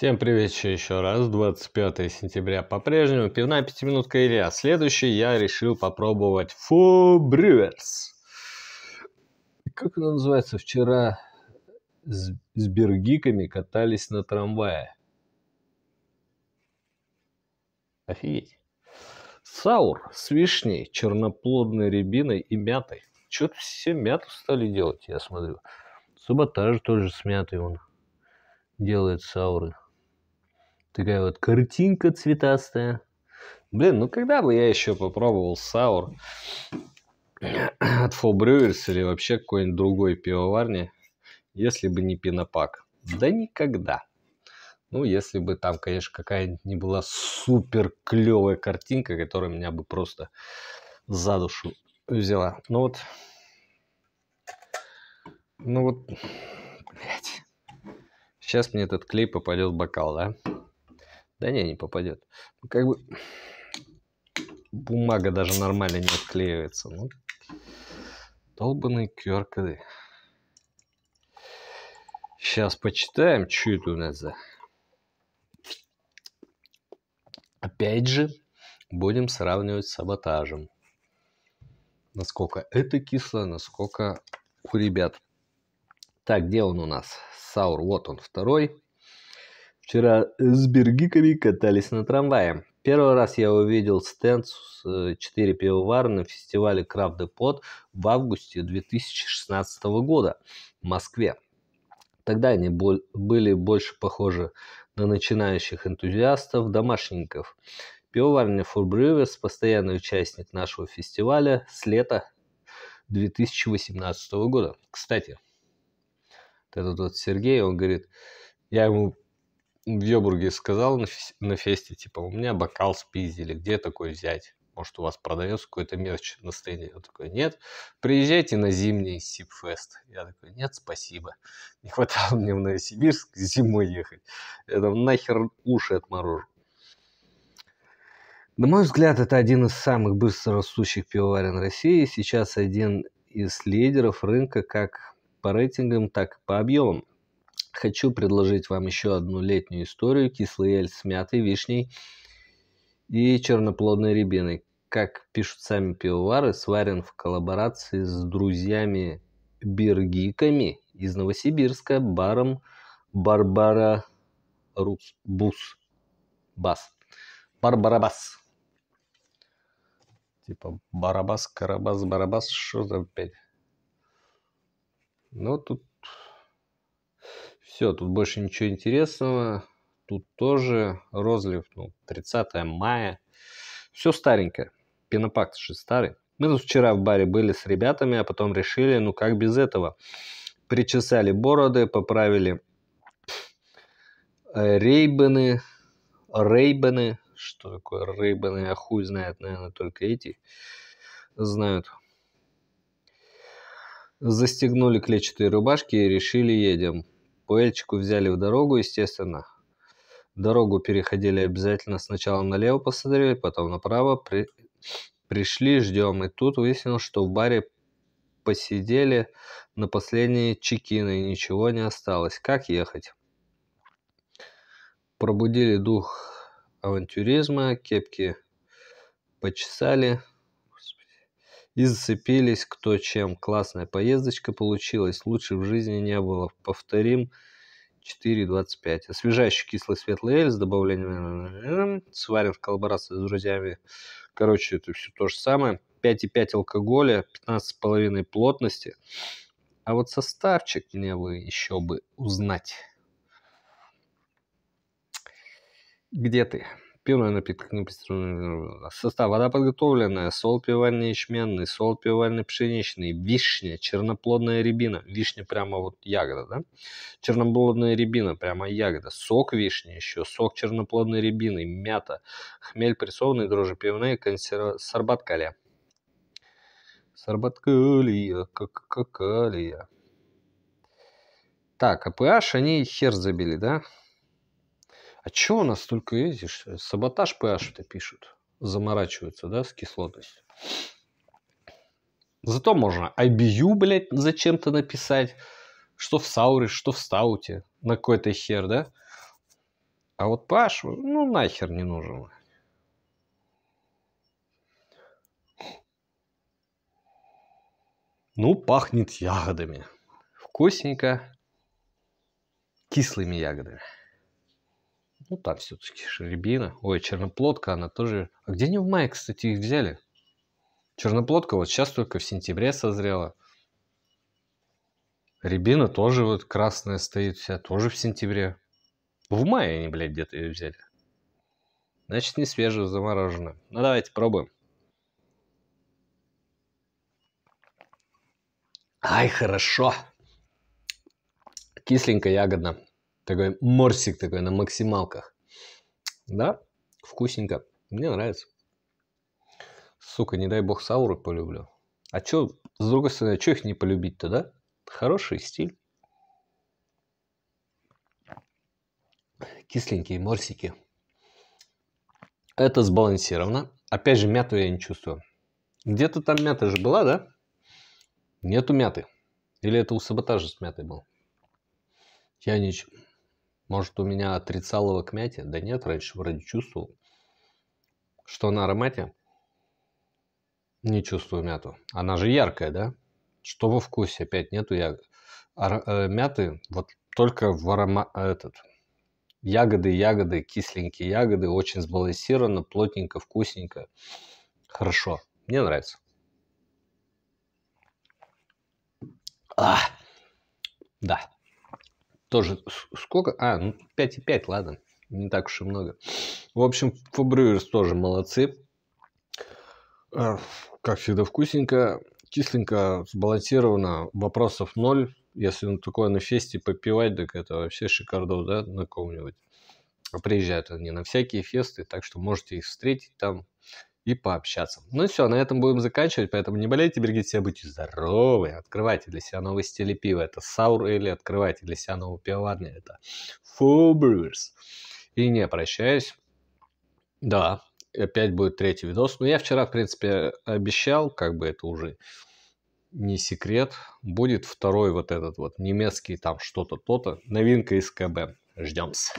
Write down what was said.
Всем привет еще еще раз, 25 сентября по-прежнему, пивная пятиминутка Илья. Следующий я решил попробовать Four Brewers. Как оно называется? Вчера с, с бергиками катались на трамвае. Офигеть. Саур с вишней, черноплодной рябиной и мятой. Что-то все мяту стали делать, я смотрю. Саботаж тоже с мятой он делает сауры. Такая вот картинка цветастая. Блин, ну когда бы я еще попробовал саур от Full Brewers или вообще какой-нибудь другой пивоварни, если бы не пенопак? Да никогда. Ну, если бы там, конечно, какая-нибудь не была супер клевая картинка, которая меня бы просто за душу взяла. Ну вот, ну вот, блядь. Сейчас мне этот клей попадет в бокал, да? Да не, не попадет. Ну, как бы бумага даже нормально не отклеивается. Ну, долбанные керкады Сейчас почитаем, что это у нас за... Опять же, будем сравнивать с саботажем. Насколько это кисло, насколько у ребят. Так, где он у нас? Саур, вот он второй. Вчера с бергиками катались на трамвае. Первый раз я увидел стенд с 4 э, пивовары на фестивале Крафт Депот в августе 2016 года в Москве. Тогда они были больше похожи на начинающих энтузиастов, домашников. Пивоварня Фурбрюверс, постоянный участник нашего фестиваля с лета 2018 года. Кстати, этот вот Сергей, он говорит, я ему в Йобурге сказал на, фе- на фесте, типа, у меня бокал спиздили, где такой взять? Может, у вас продается какой-то мерч на стене? Он такой, нет, приезжайте на зимний Сипфест. Я такой, нет, спасибо. Не хватало мне в Новосибирск зимой ехать. Я там нахер уши отморожу. На мой взгляд, это один из самых быстро растущих пивоварен России. Сейчас один из лидеров рынка как по рейтингам, так и по объемам. Хочу предложить вам еще одну летнюю историю. Кислый эль с мятой, вишней и черноплодной рябиной. Как пишут сами пивовары, сварен в коллаборации с друзьями биргиками из Новосибирска баром Барбара Рус, Бус. Бас. Барбарабас. Типа Барабас, Карабас, Барабас, что за опять? Ну, тут все, тут больше ничего интересного. Тут тоже розлив, ну, 30 мая. Все старенькое. Пенопакт же старый. Мы тут вчера в баре были с ребятами, а потом решили, ну как без этого. Причесали бороды, поправили э, рейбаны, рейбаны, что такое рейбаны, а хуй знает, наверное, только эти знают. Застегнули клетчатые рубашки и решили едем. ПЛчику взяли в дорогу, естественно. Дорогу переходили обязательно сначала налево посмотрели, потом направо. При... Пришли, ждем. И тут выяснилось, что в баре посидели на последние чекины и ничего не осталось. Как ехать? Пробудили дух авантюризма, кепки почесали, и зацепились кто чем. Классная поездочка получилась, лучше в жизни не было. Повторим 4,25. Освежающий кислый светлый эль с добавлением сварен в коллаборации с друзьями. Короче, это все то же самое. 5,5 алкоголя, 15,5 плотности. А вот составчик мне бы еще бы узнать. Где ты? пивной напиток не представлен. Состав. Вода подготовленная, сол пивальный ячменный, сол пивальный пшеничный, вишня, черноплодная рябина. Вишня прямо вот ягода, да? Черноплодная рябина, прямо ягода. Сок вишни еще, сок черноплодной рябины, мята, хмель прессованный, дрожжи пивные, консерва... сорбат калия. Сорбат калия, как калия. Так, а PH они хер забили, да? А чё у нас столько, видишь, саботаж PH-то пишут, заморачиваются, да, с кислотностью. Зато можно IBU, блядь, зачем-то написать, что в Сауре, что в Стауте, на какой-то хер, да? А вот PH, ну, нахер не нужен. Ну, пахнет ягодами. Вкусненько. Кислыми ягодами. Ну там все-таки шеребина. Ой, черноплодка, она тоже... А где они в мае, кстати, их взяли? Черноплодка вот сейчас только в сентябре созрела. Рябина тоже вот красная стоит вся, тоже в сентябре. В мае они, блядь, где-то ее взяли. Значит, не свежую, замороженную. Ну, давайте пробуем. Ай, хорошо. Кисленько, ягодно. Такой морсик такой на максималках. Да, вкусненько. Мне нравится. Сука, не дай бог сауры полюблю. А чё, с другой стороны, чё их не полюбить-то, да? Хороший стиль. Кисленькие морсики. Это сбалансировано. Опять же, мяту я не чувствую. Где-то там мята же была, да? Нету мяты. Или это у саботажа с мятой был? Я не... Может, у меня отрицалово к мяте? Да нет, раньше вроде чувствовал. Что на аромате? Не чувствую мяту. Она же яркая, да? Что во вкусе? Опять нету я... Ар... Э, мяты вот только в аромат... Этот... Ягоды, ягоды, кисленькие ягоды, очень сбалансировано, плотненько, вкусненько. Хорошо. Мне нравится. А, да. Тоже сколько? А, ну 5,5, ладно. Не так уж и много. В общем, Фабрюерс тоже молодцы. Э, как всегда, вкусненько. Кисленько, сбалансировано. Вопросов ноль. Если на такое на фесте попивать, так это вообще шикардов, да, на кого-нибудь. А приезжают они на всякие фесты, так что можете их встретить там, и пообщаться. Ну все, на этом будем заканчивать, поэтому не болейте, берегите себя, будьте здоровы, открывайте для себя новый стиль пива, это саур или открывайте для себя новый пивоварный, это full И не прощаюсь, да, опять будет третий видос, но ну, я вчера, в принципе, обещал, как бы это уже не секрет, будет второй вот этот вот немецкий там что-то то-то, новинка из КБ, Ждемся.